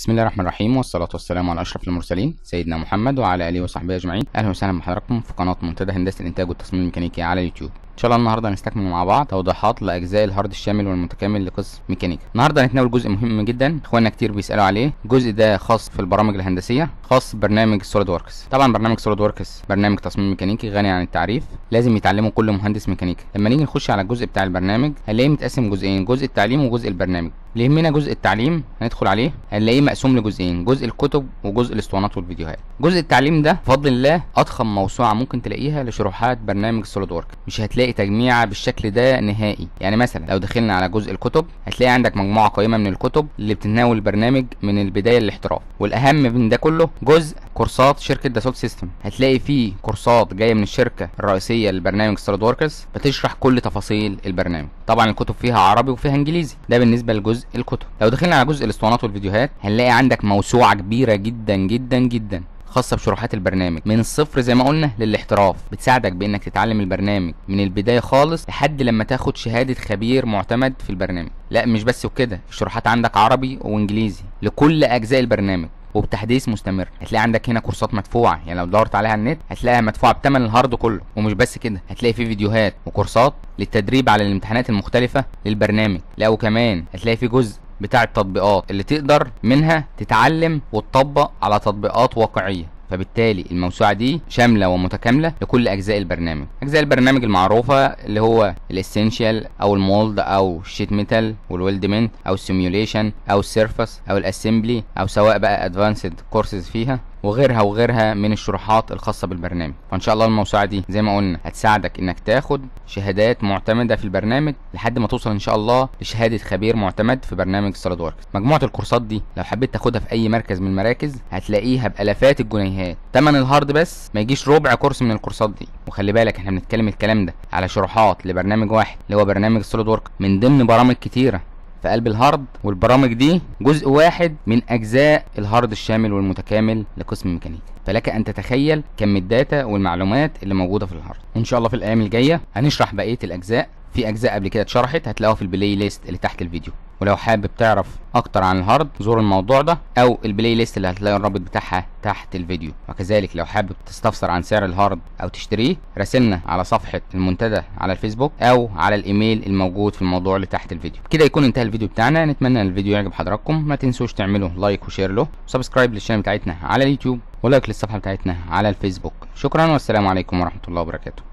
بسم الله الرحمن الرحيم والصلاة والسلام على أشرف المرسلين سيدنا محمد وعلى آله وصحبه أجمعين أهلا وسهلا بحضراتكم في قناة منتدى هندسة الإنتاج والتصميم الميكانيكي على اليوتيوب إن شاء الله النهاردة هنستكمل مع بعض توضيحات لأجزاء الهارد الشامل والمتكامل لقسم ميكانيكا النهاردة هنتناول جزء مهم جدا إخواننا كتير بيسألوا عليه الجزء ده خاص في البرامج الهندسية خاص برنامج سوليد وركس طبعا برنامج سوليد وركس برنامج تصميم ميكانيكي غني عن التعريف لازم يتعلمه كل مهندس ميكانيكا لما نيجي نخش على الجزء بتاع البرنامج هنلاقيه متقسم جزئين جزء التعليم وجزء البرنامج اللي يهمنا جزء التعليم هندخل عليه هنلاقيه مقسوم لجزئين جزء الكتب وجزء الاسطوانات والفيديوهات جزء التعليم ده بفضل الله اضخم موسوعه ممكن تلاقيها لشروحات برنامج سوليد وورك مش هتلاقي تجميعه بالشكل ده نهائي يعني مثلا لو دخلنا على جزء الكتب هتلاقي عندك مجموعه قائمه من الكتب اللي بتتناول البرنامج من البدايه للاحتراف والاهم من ده كله جزء كورسات شركه داسولت سيستم هتلاقي فيه كورسات جايه من الشركه الرئيسيه لبرنامج سوليد وركرز بتشرح كل تفاصيل البرنامج طبعا الكتب فيها عربي وفيها انجليزي ده بالنسبه لجزء جزء الكتب لو دخلنا على جزء الاسطوانات والفيديوهات هنلاقي عندك موسوعه كبيره جدا جدا جدا خاصه بشروحات البرنامج من الصفر زي ما قلنا للاحتراف بتساعدك بانك تتعلم البرنامج من البدايه خالص لحد لما تاخد شهاده خبير معتمد في البرنامج لا مش بس وكده الشروحات عندك عربي وانجليزي لكل اجزاء البرنامج وبتحديث مستمر هتلاقي عندك هنا كورسات مدفوعه يعني لو دورت عليها النت هتلاقيها مدفوعه بتمن الهارد كله ومش بس كده هتلاقي في فيديوهات وكورسات للتدريب على الامتحانات المختلفه للبرنامج لا وكمان هتلاقي في جزء بتاع التطبيقات اللي تقدر منها تتعلم وتطبق على تطبيقات واقعيه فبالتالي الموسوعه دي شامله ومتكامله لكل اجزاء البرنامج اجزاء البرنامج المعروفه اللي هو الاسينشال او المولد او الشيت ميتال والويلدمنت او السيميوليشن او السيرفس او الاسمبلي او سواء بقى ادفانسد كورسز فيها وغيرها وغيرها من الشروحات الخاصه بالبرنامج وان شاء الله الموسوعه دي زي ما قلنا هتساعدك انك تاخد شهادات معتمده في البرنامج لحد ما توصل ان شاء الله لشهاده خبير معتمد في برنامج سوليد وركس مجموعه الكورسات دي لو حبيت تاخدها في اي مركز من المراكز هتلاقيها بالافات الجنيهات ثمن الهارد بس ما يجيش ربع كورس من الكورسات دي وخلي بالك احنا بنتكلم الكلام ده على شروحات لبرنامج واحد اللي هو برنامج سوليد من ضمن برامج كتيره في قلب الهارد والبرامج دي جزء واحد من اجزاء الهارد الشامل والمتكامل لقسم الميكانيكا فلك ان تتخيل كم الداتا والمعلومات اللي موجوده في الهارد ان شاء الله في الايام الجايه هنشرح بقيه الاجزاء في اجزاء قبل كده اتشرحت هتلاقوها في البلاي ليست اللي تحت الفيديو ولو حابب تعرف اكتر عن الهارد زور الموضوع ده او البلاي ليست اللي هتلاقي الرابط بتاعها تحت الفيديو وكذلك لو حابب تستفسر عن سعر الهارد او تشتريه راسلنا على صفحه المنتدى على الفيسبوك او على الايميل الموجود في الموضوع اللي تحت الفيديو كده يكون انتهى الفيديو بتاعنا نتمنى ان الفيديو يعجب حضراتكم ما تنسوش تعملوا لايك وشير له وسبسكرايب للشانل بتاعتنا على اليوتيوب ولايك للصفحه بتاعتنا على الفيسبوك شكرا والسلام عليكم ورحمه الله وبركاته